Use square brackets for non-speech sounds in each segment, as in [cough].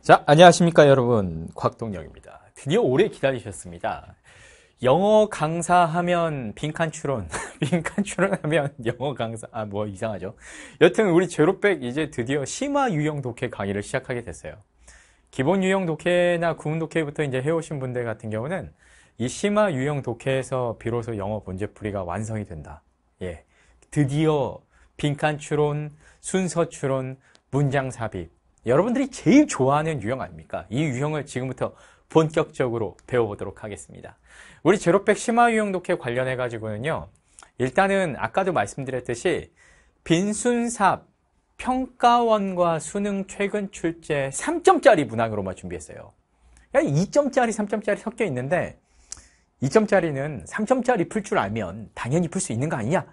자, 안녕하십니까 여러분. 곽동영입니다. 드디어 오래 기다리셨습니다. 영어 강사하면 빈칸 추론, [laughs] 빈칸 추론하면 영어 강사, 아, 뭐 이상하죠. 여튼 우리 제로백 이제 드디어 심화 유형 독해 강의를 시작하게 됐어요. 기본 유형 독해나 구문 독해부터 이제 해오신 분들 같은 경우는 이 심화 유형 독해에서 비로소 영어 문제풀이가 완성이 된다. 예. 드디어 빈칸 추론, 순서 추론, 문장 삽입, 여러분들이 제일 좋아하는 유형 아닙니까? 이 유형을 지금부터 본격적으로 배워보도록 하겠습니다. 우리 제로백 심화 유형 독해 관련해 가지고는요. 일단은 아까도 말씀드렸듯이 빈순삽 평가원과 수능 최근 출제 3점짜리 문항으로만 준비했어요. 2점짜리, 3점짜리 섞여 있는데 2점짜리는 3점짜리 풀 줄 알면 당연히 풀 수 있는 거 아니냐?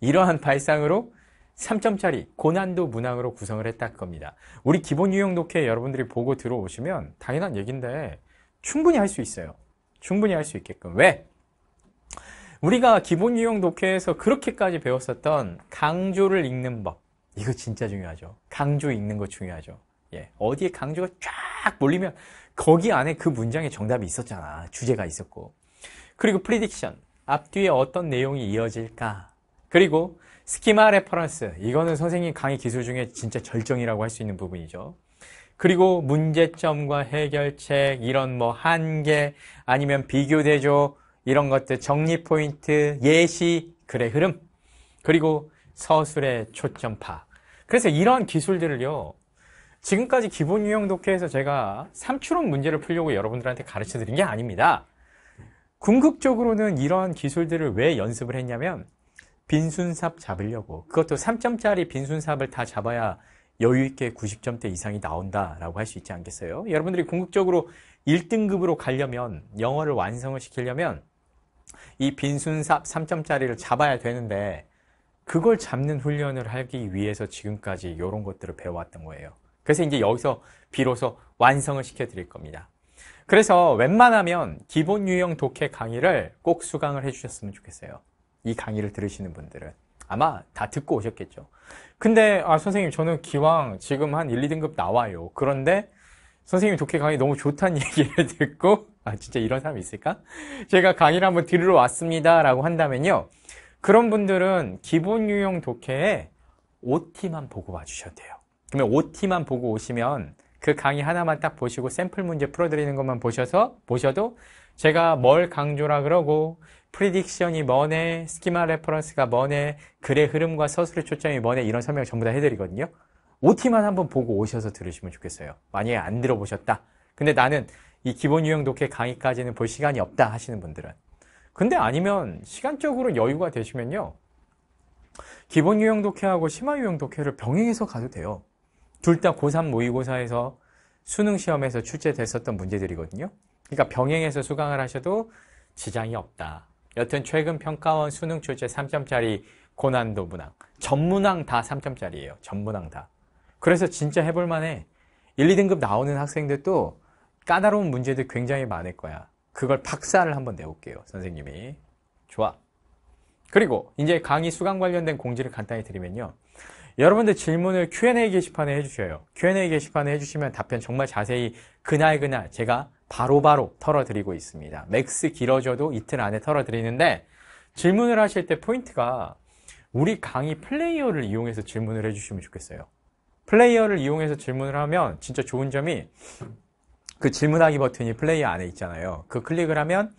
이러한 발상으로 3점짜리 고난도 문항으로 구성을 했다 는 겁니다. 우리 기본 유형 독해 여러분들이 보고 들어오시면 당연한 얘긴데 충분히 할 수 있어요. 충분히 할 수 있게끔. 왜? 우리가 기본 유형 독해에서 그렇게까지 배웠었던 강조를 읽는 법. 이거 진짜 중요하죠. 강조 읽는 거 중요하죠. 예. 어디에 강조가 쫙 몰리면 거기 안에 그 문장의 정답이 있었잖아. 주제가 있었고. 그리고 프리딕션. 앞뒤에 어떤 내용이 이어질까. 그리고 스키마 레퍼런스 이거는 선생님 강의 기술 중에 진짜 절정이라고 할 수 있는 부분이죠. 그리고 문제점과 해결책 이런 뭐 한계 아니면 비교 대조 이런 것들 정리 포인트 예시 글의 흐름 그리고 서술의 초점 파 그래서 이러한 기술들을요 지금까지 기본 유형 독해에서 제가 삼출론 문제를 풀려고 여러분들한테 가르쳐 드린 게 아닙니다. 궁극적으로는 이러한 기술들을 왜 연습을 했냐면 빈순삽 잡으려고 그것도 3점짜리 빈순삽을 다 잡아야 여유있게 90점대 이상이 나온다라고 할 수 있지 않겠어요? 여러분들이 궁극적으로 1등급으로 가려면 영어를 완성을 시키려면 이 빈순삽 3점짜리를 잡아야 되는데 그걸 잡는 훈련을 하기 위해서 지금까지 이런 것들을 배워왔던 거예요. 그래서 이제 여기서 비로소 완성을 시켜드릴 겁니다. 그래서 웬만하면 기본 유형 독해 강의를 꼭 수강을 해주셨으면 좋겠어요. 이 강의를 들으시는 분들은 아마 다 듣고 오셨겠죠. 근데 아 선생님 저는 기왕 지금 한 1, 2등급 나와요. 그런데 선생님 독해 강의 너무 좋다는 [laughs] 얘기를 듣고 아 진짜 이런 사람이 있을까? 제가 강의를 한번 들으러 왔습니다 라고 한다면요. 그런 분들은 기본 유형 독해에 OT만 보고 와주셔도 돼요. 그러면 OT만 보고 오시면 그 강의 하나만 딱 보시고 샘플 문제 풀어드리는 것만 보셔서 보셔도 제가 뭘 강조라 그러고 프리딕션이 뭐네, 스키마 레퍼런스가 뭐네, 글의 흐름과 서술의 초점이 뭐네 이런 설명을 전부 다 해드리거든요. OT만 한번 보고 오셔서 들으시면 좋겠어요. 만약에 안 들어보셨다. 근데 나는 이 기본 유형 독해 강의까지는 볼 시간이 없다 하시는 분들은 근데 아니면 시간적으로 여유가 되시면요. 기본 유형 독해하고 심화 유형 독해를 병행해서 가도 돼요. 둘 다 고3 모의고사에서 수능 시험에서 출제됐었던 문제들이거든요. 그러니까 병행해서 수강을 하셔도 지장이 없다. 여튼 최근 평가원 수능 출제 3점짜리 고난도 문항. 전문항 다 3점짜리예요. 전문항 다. 그래서 진짜 해볼 만해. 1, 2등급 나오는 학생들도 까다로운 문제들 굉장히 많을 거야. 그걸 박사를 한번 내볼게요. 선생님이. 좋아. 그리고 이제 강의 수강 관련된 공지를 간단히 드리면요. 여러분들 질문을 Q&A 게시판에 해주셔요. Q&A 게시판에 해주시면 답변 정말 자세히 그날그날 제가 바로바로 털어드리고 있습니다. 맥스 길어져도 이틀 안에 털어드리는데 질문을 하실 때 포인트가 우리 강의 플레이어를 이용해서 질문을 해주시면 좋겠어요. 플레이어를 이용해서 질문을 하면 진짜 좋은 점이 그 질문하기 버튼이 플레이어 안에 있잖아요. 그 클릭을 하면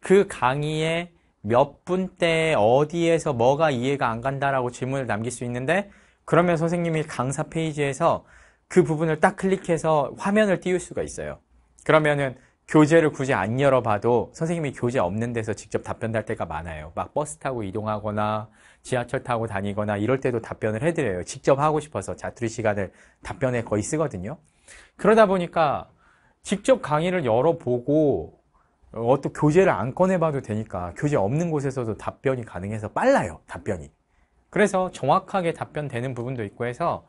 그 강의에 몇 분 때 어디에서 뭐가 이해가 안 간다라고 질문을 남길 수 있는데 그러면 선생님이 강사 페이지에서 그 부분을 딱 클릭해서 화면을 띄울 수가 있어요. 그러면은 교재를 굳이 안 열어봐도 선생님이 교재 없는 데서 직접 답변 할 때가 많아요. 막 버스 타고 이동하거나 지하철 타고 다니거나 이럴 때도 답변을 해드려요. 직접 하고 싶어서 자투리 시간을 답변에 거의 쓰거든요. 그러다 보니까 직접 강의를 열어보고 어떤 교재를 안 꺼내봐도 되니까 교재 없는 곳에서도 답변이 가능해서 빨라요. 답변이. 그래서 정확하게 답변되는 부분도 있고 해서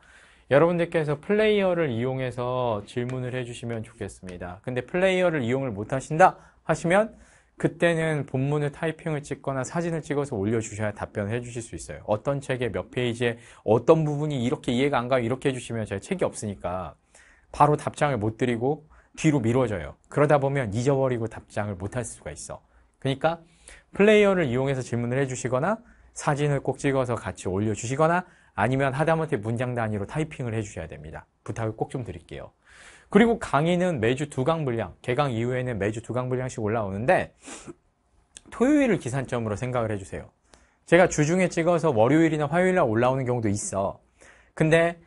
여러분들께서 플레이어를 이용해서 질문을 해주시면 좋겠습니다. 근데 플레이어를 이용을 못하신다 하시면 그때는 본문을 타이핑을 찍거나 사진을 찍어서 올려주셔야 답변을 해주실 수 있어요. 어떤 책에몇 페이지에 어떤 부분이 이렇게 이해가 안 가요 이렇게 해주시면 제가 책이 없으니까 바로 답장을 못 드리고 뒤로 미뤄져요. 그러다 보면 잊어버리고 답장을 못 할 수가 있어. 그러니까 플레이어를 이용해서 질문을 해주시거나 사진을 꼭 찍어서 같이 올려주시거나 아니면 하다못해 문장 단위로 타이핑을 해주셔야 됩니다. 부탁을 꼭 좀 드릴게요. 그리고 강의는 매주 두 강 분량, 개강 이후에는 매주 두 강 분량씩 올라오는데 토요일을 기산점으로 생각을 해주세요. 제가 주중에 찍어서 월요일이나 화요일날 올라오는 경우도 있어. 근데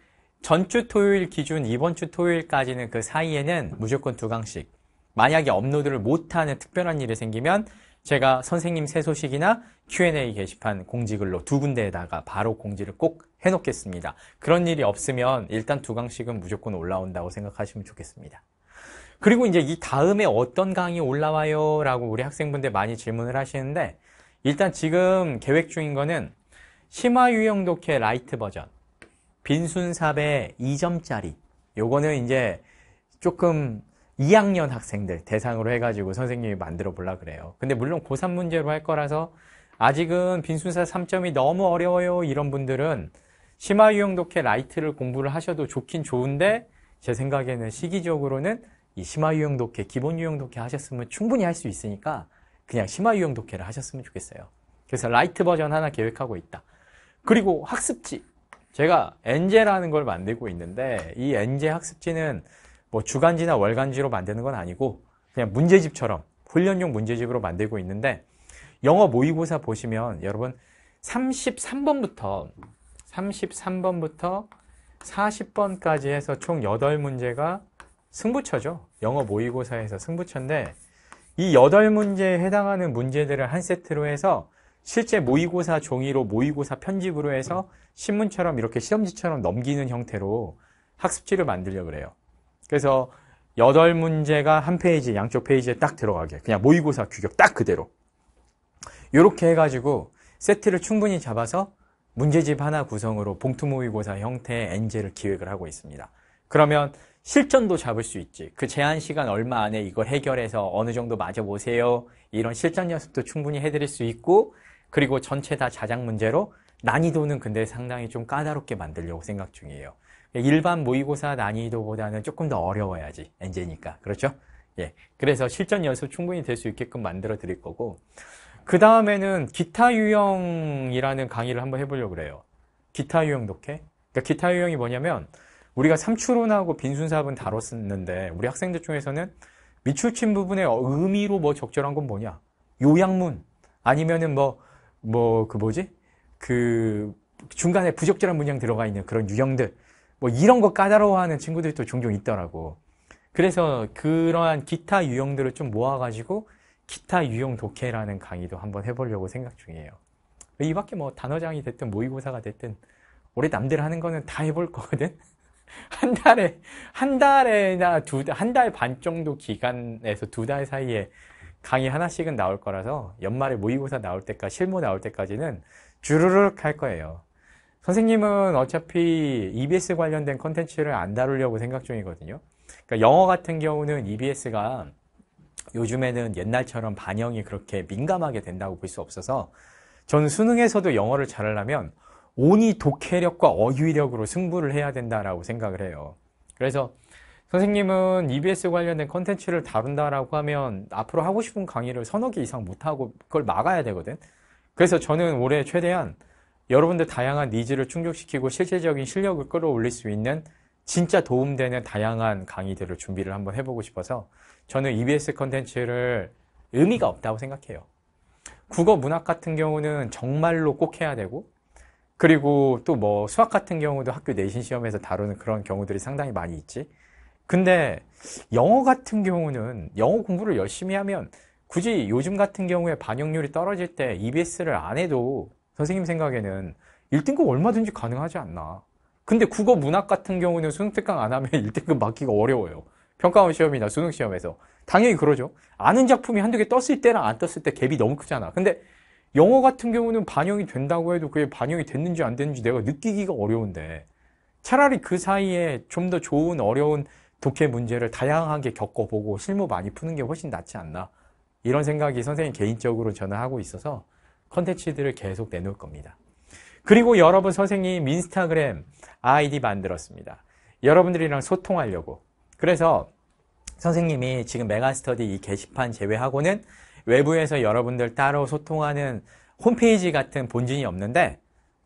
전주 토요일 기준 이번 주 토요일까지는 그 사이에는 무조건 두 강씩 만약에 업로드를 못하는 특별한 일이 생기면 제가 선생님 새 소식이나 Q&A 게시판 공지글로 두 군데에다가 바로 공지를 꼭 해놓겠습니다. 그런 일이 없으면 일단 두 강씩은 무조건 올라온다고 생각하시면 좋겠습니다. 그리고 이제 이 다음에 어떤 강이 올라와요? 라고 우리 학생분들 많이 질문을 하시는데 일단 지금 계획 중인 거는 심화 유형 독해 라이트 버전 빈순삽의 2점짜리 요거는 이제 조금 2학년 학생들 대상으로 해가지고 선생님이 만들어 볼라 그래요. 근데 물론 고3 문제로 할 거라서 아직은 빈순사 3점이 너무 어려워요 이런 분들은 심화 유형 독해 라이트를 공부를 하셔도 좋긴 좋은데 제 생각에는 시기적으로는 이 심화 유형 독해, 기본 유형 독해 하셨으면 충분히 할 수 있으니까 그냥 심화 유형 독해를 하셨으면 좋겠어요. 그래서 라이트 버전 하나 계획하고 있다. 그리고 학습지. 제가 엔제라는 걸 만들고 있는데 이 엔제 학습지는 뭐 주간지나 월간지로 만드는 건 아니고 그냥 문제집처럼 훈련용 문제집으로 만들고 있는데 영어 모의고사 보시면 여러분 33번부터 33번부터 40번까지 해서 총 8문제가 승부처죠. 영어 모의고사에서 승부처인데 이 8문제에 해당하는 문제들을 한 세트로 해서 실제 모의고사 종이로 모의고사 편집으로 해서 신문처럼 이렇게 시험지처럼 넘기는 형태로 학습지를 만들려고 그래요. 그래서 여덟 문제가 한 페이지, 양쪽 페이지에 딱 들어가게. 그냥 모의고사 규격 딱 그대로. 이렇게 해가지고 세트를 충분히 잡아서 문제집 하나 구성으로 봉투 모의고사 형태의 엔젤을 기획을 하고 있습니다. 그러면 실전도 잡을 수 있지. 그 제한 시간 얼마 안에 이걸 해결해서 어느 정도 맞아보세요. 이런 실전 연습도 충분히 해드릴 수 있고, 그리고 전체 다 자작 문제로 난이도는 근데 상당히 좀 까다롭게 만들려고 생각 중이에요. 일반 모의고사 난이도보다는 조금 더 어려워야지 엔제니까 그렇죠? 예, 그래서 실전 연습 충분히 될 수 있게끔 만들어 드릴 거고 그 다음에는 기타 유형이라는 강의를 한번 해보려고 그래요. 기타 유형 독해? 그러니까 기타 유형이 뭐냐면 우리가 삼추론하고 빈순사분 다뤘었는데 우리 학생들 중에서는 미출친 부분의 의미로 뭐 적절한 건 뭐냐? 요양문 아니면은 뭐 뭐 그 뭐지? 그 중간에 부적절한 문양 들어가 있는 그런 유형들 뭐 이런 거 까다로워하는 친구들이 또 종종 있더라고. 그래서 그러한 기타 유형들을 좀 모아가지고 기타 유형 독해라는 강의도 한번 해보려고 생각 중이에요. 이 밖에 뭐 단어장이 됐든 모의고사가 됐든 우리 남들 하는 거는 다 해볼 거거든? [laughs] 한 달에, 한 달에나 두, 한달 반 정도 기간에서 두 달 사이에 강의 하나씩은 나올 거라서 연말에 모의고사 나올 때까지, 실무 나올 때까지는 주르륵 할 거예요. 선생님은 어차피 EBS 관련된 컨텐츠를 안 다루려고 생각 중이거든요. 그러니까 영어 같은 경우는 EBS가 요즘에는 옛날처럼 반영이 그렇게 민감하게 된다고 볼 수 없어서 전 수능에서도 영어를 잘하려면 온이 독해력과 어휘력으로 승부를 해야 된다라고 생각을 해요. 그래서 선생님은 EBS 관련된 컨텐츠를 다룬다라고 하면 앞으로 하고 싶은 강의를 서너 개 이상 못하고 그걸 막아야 되거든. 그래서 저는 올해 최대한 여러분들 다양한 니즈를 충족시키고 실질적인 실력을 끌어올릴 수 있는 진짜 도움되는 다양한 강의들을 준비를 한번 해보고 싶어서 저는 EBS 컨텐츠를 의미가 없다고 생각해요. 국어, 문학 같은 경우는 정말로 꼭 해야 되고 그리고 또 뭐 수학 같은 경우도 학교 내신 시험에서 다루는 그런 경우들이 상당히 많이 있지. 근데 영어 같은 경우는 영어 공부를 열심히 하면 굳이 요즘 같은 경우에 반영률이 떨어질 때 EBS를 안 해도 선생님 생각에는 1등급 얼마든지 가능하지 않나. 근데 국어 문학 같은 경우는 수능 특강 안 하면 1등급 [laughs] 맞기가 어려워요. 평가원 시험이나 수능 시험에서. 당연히 그러죠. 아는 작품이 한두 개 떴을 때랑 안 떴을 때 갭이 너무 크잖아. 근데 영어 같은 경우는 반영이 된다고 해도 그게 반영이 됐는지 안 됐는지 내가 느끼기가 어려운데 차라리 그 사이에 좀 더 좋은 어려운 독해 문제를 다양하게 겪어보고 실무 많이 푸는 게 훨씬 낫지 않나 이런 생각이 선생님 개인적으로 저는 하고 있어서 컨텐츠들을 계속 내놓을 겁니다. 그리고 여러분 선생님 인스타그램 아이디 만들었습니다. 여러분들이랑 소통하려고. 그래서 선생님이 지금 메가스터디 이 게시판 제외하고는 외부에서 여러분들 따로 소통하는 홈페이지 같은 본진이 없는데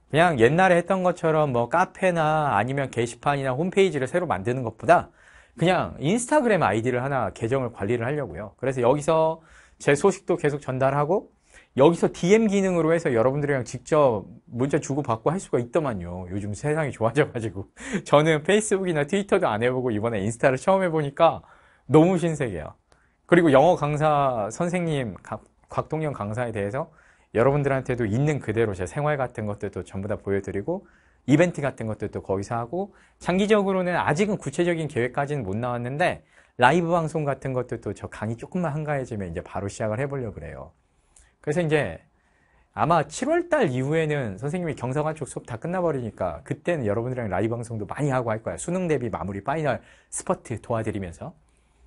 그냥 옛날에 했던 것처럼 뭐 카페나 아니면 게시판이나 홈페이지를 새로 만드는 것보다 그냥 인스타그램 아이디를 하나 계정을 관리를 하려고요. 그래서 여기서 제 소식도 계속 전달하고 여기서 DM 기능으로 해서 여러분들이랑 직접 문자 주고받고 할 수가 있더만요. 요즘 세상이 좋아져가지고. [laughs] 저는 페이스북이나 트위터도 안 해보고 이번에 인스타를 처음 해보니까 너무 신세계야. 그리고 영어 강사 선생님, 곽동영 강사에 대해서 여러분들한테도 있는 그대로 제 생활 같은 것들도 전부 다 보여드리고 이벤트 같은 것들도 거기서 하고 장기적으로는 아직은 구체적인 계획까지는 못 나왔는데 라이브 방송 같은 것들도 저 강의 조금만 한가해지면 이제 바로 시작을 해보려고 그래요. 그래서 이제 아마 7월달 이후에는 선생님이 경사관 쪽 수업 다 끝나버리니까 그때는 여러분들이랑 라이브 방송도 많이 하고 할 거야. 수능 대비 마무리 파이널 스퍼트 도와드리면서.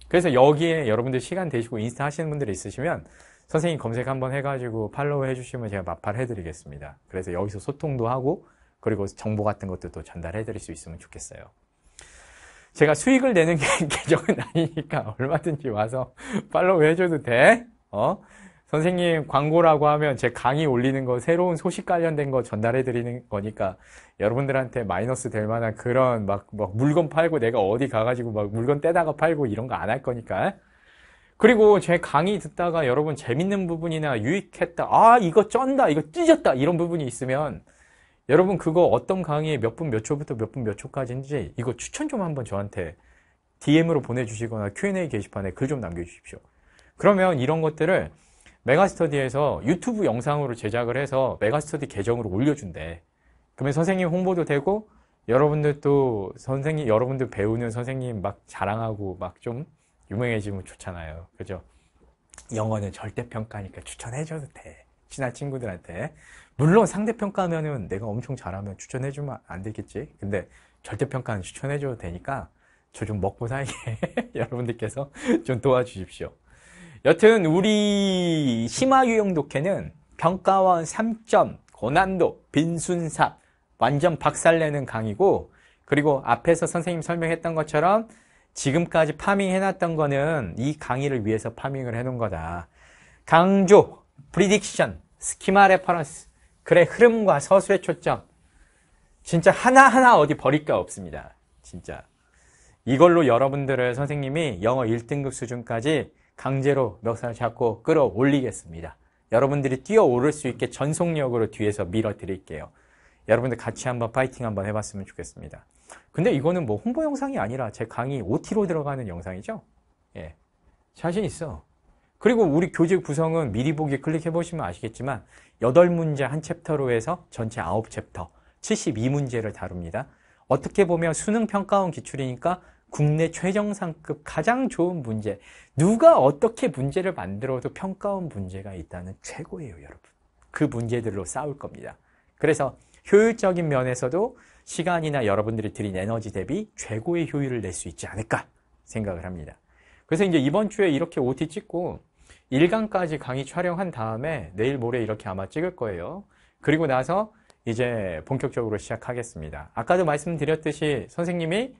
그래서 여기에 여러분들 시간 되시고 인스타 하시는 분들이 있으시면 선생님 검색 한번 해가지고 팔로우 해주시면 제가 마팔 해드리겠습니다. 그래서 여기서 소통도 하고 그리고 정보 같은 것도 또 전달해드릴 수 있으면 좋겠어요. 제가 수익을 내는 [laughs] 계정은 아니니까 얼마든지 와서 팔로우 해줘도 돼. 어? 선생님 광고라고 하면 제 강의 올리는 거 새로운 소식 관련된 거 전달해 드리는 거니까 여러분들한테 마이너스 될 만한 그런 막, 막 물건 팔고 내가 어디 가가지고 막 물건 떼다가 팔고 이런 거 안 할 거니까 그리고 제 강의 듣다가 여러분 재밌는 부분이나 유익했다 아 이거 쩐다 이거 찢었다 이런 부분이 있으면 여러분 그거 어떤 강의에 몇 분 몇 초부터 몇 분 몇 초까지인지 이거 추천 좀 한번 저한테 DM으로 보내주시거나 Q&A 게시판에 글 좀 남겨주십시오 그러면 이런 것들을 메가스터디에서 유튜브 영상으로 제작을 해서 메가스터디 계정으로 올려준대. 그러면 선생님 홍보도 되고 여러분들 또 선생님 여러분들 배우는 선생님 막 자랑하고 막 좀 유명해지면 좋잖아요. 그죠? 영어는 절대평가니까 추천해줘도 돼. 친한 친구들한테. 물론 상대평가면은 내가 엄청 잘하면 추천해주면 안 되겠지. 근데 절대평가는 추천해줘도 되니까 저 좀 먹고 살게 [laughs] 여러분들께서 좀 도와주십시오. 여튼 우리 심화 유형 독해는 평가원 3점, 고난도, 빈순삽, 완전 박살내는 강의고 그리고 앞에서 선생님 설명했던 것처럼 지금까지 파밍해놨던 거는 이 강의를 위해서 파밍을 해놓은 거다. 강조, 프리딕션, 스키마 레퍼런스, 글의 흐름과 서술의 초점. 진짜 하나하나 어디 버릴 거 없습니다. 진짜. 이걸로 여러분들을 선생님이 영어 1등급 수준까지 강제로 멱살 잡고 끌어올리겠습니다. 여러분들이 뛰어오를 수 있게 전속력으로 뒤에서 밀어드릴게요. 여러분들 같이 한번 파이팅 한번 해봤으면 좋겠습니다. 근데 이거는 뭐 홍보 영상이 아니라 제 강의 OT로 들어가는 영상이죠? 예. 자신 있어. 그리고 우리 교재 구성은 미리 보기 클릭해보시면 아시겠지만 8문제 한 챕터로 해서 전체 9챕터 72문제를 다룹니다. 어떻게 보면 수능 평가원 기출이니까 국내 최정상급 가장 좋은 문제 누가 어떻게 문제를 만들어도 평가원 문제가 있다는 최고예요 여러분 그 문제들로 싸울 겁니다 그래서 효율적인 면에서도 시간이나 여러분들이 드린 에너지 대비 최고의 효율을 낼 수 있지 않을까 생각을 합니다 그래서 이제 이번 주에 이렇게 OT 찍고 1강까지 강의 촬영한 다음에 내일 모레 이렇게 아마 찍을 거예요 그리고 나서 이제 본격적으로 시작하겠습니다 아까도 말씀드렸듯이 선생님이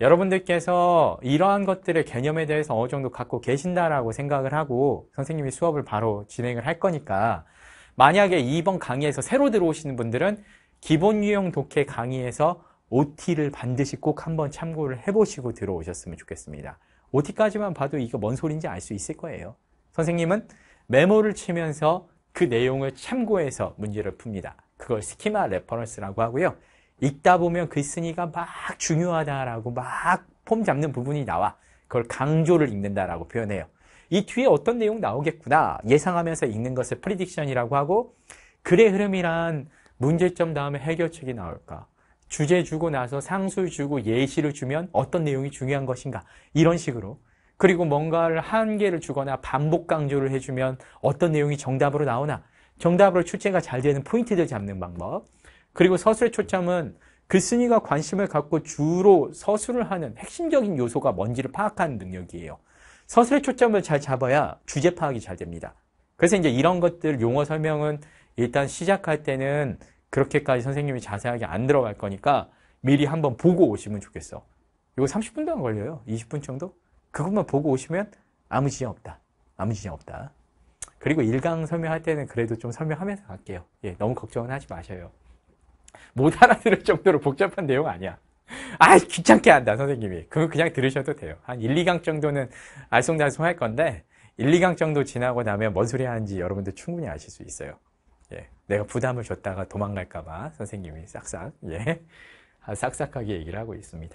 여러분들께서 이러한 것들의 개념에 대해서 어느 정도 갖고 계신다라고 생각을 하고 선생님이 수업을 바로 진행을 할 거니까 만약에 이번 강의에서 새로 들어오시는 분들은 기본 유형 독해 강의에서 OT를 반드시 꼭 한번 참고를 해보시고 들어오셨으면 좋겠습니다. OT까지만 봐도 이거 뭔소리인지알 수 있을 거예요. 선생님은 메모를 치면서 그 내용을 참고해서 문제를 풉니다. 그걸 스키마 레퍼런스라고 하고요. 읽다 보면 글쓴이가 그 막 중요하다라고 막 폼 잡는 부분이 나와. 그걸 강조를 읽는다라고 표현해요. 이 뒤에 어떤 내용 나오겠구나 예상하면서 읽는 것을 프리딕션이라고 하고 글의 흐름이란 문제점 다음에 해결책이 나올까 주제 주고 나서 상술 주고 예시를 주면 어떤 내용이 중요한 것인가 이런 식으로 그리고 뭔가를 한계를 주거나 반복 강조를 해주면 어떤 내용이 정답으로 나오나 정답으로 출제가 잘 되는 포인트를 잡는 방법 그리고 서술의 초점은 글쓴이가 그 관심을 갖고 주로 서술을 하는 핵심적인 요소가 뭔지를 파악하는 능력이에요. 서술의 초점을 잘 잡아야 주제 파악이 잘 됩니다. 그래서 이제 이런 것들 용어 설명은 일단 시작할 때는 그렇게까지 선생님이 자세하게 안 들어갈 거니까 미리 한번 보고 오시면 좋겠어. 이거 30분도 안 걸려요. 20분 정도? 그것만 보고 오시면 아무 지장 없다. 아무 지장 없다. 그리고 일강 설명할 때는 그래도 좀 설명하면서 갈게요. 예, 너무 걱정은 하지 마셔요. 못 알아들을 정도로 복잡한 내용 아니야. 아 귀찮게 한다 선생님이 그거 그냥 들으셔도 돼요 한 1, 2강 정도는 알쏭달쏭 할 건데 1, 2강 정도 지나고 나면 뭔 소리 하는지 여러분들 충분히 아실 수 있어요 예, 내가 부담을 줬다가 도망갈까봐 선생님이 싹싹 예, 싹싹하게 얘기를 하고 있습니다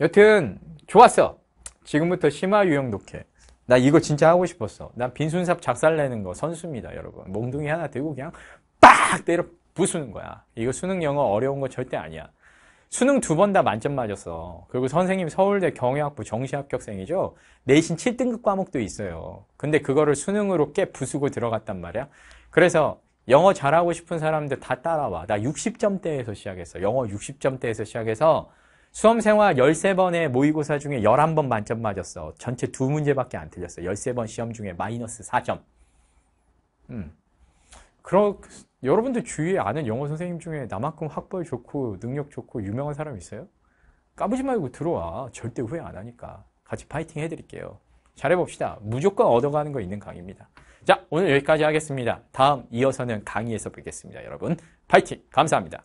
여튼 좋았어 지금부터 심화 유형 독해 나 이거 진짜 하고 싶었어 난 빈순삽 작살내는 거 선수입니다 여러분 몽둥이 하나 들고 그냥 빡 때려 부수는 거야. 이거 수능 영어 어려운 거 절대 아니야. 수능 두 번 다 만점 맞았어. 그리고 선생님 서울대 경영학부 정시 합격생이죠. 내신 7등급 과목도 있어요. 근데 그거를 수능으로 깨 부수고 들어갔단 말이야. 그래서 영어 잘하고 싶은 사람들 다 따라와. 나 60점대에서 시작했어. 영어 60점대에서 시작해서 수험생활 13번의 모의고사 중에 11번 만점 맞았어. 전체 두 문제밖에 안 틀렸어. 13번 시험 중에 마이너스 4점. 음. 그러, 여러분들 주위에 아는 영어 선생님 중에 나만큼 학벌 좋고 능력 좋고 유명한 사람 있어요? 까부지 말고 들어와. 절대 후회 안 하니까. 같이 파이팅 해드릴게요. 잘해봅시다. 무조건 얻어가는 거 있는 강의입니다. 자, 오늘 여기까지 하겠습니다. 다음 이어서는 강의에서 뵙겠습니다. 여러분, 파이팅! 감사합니다.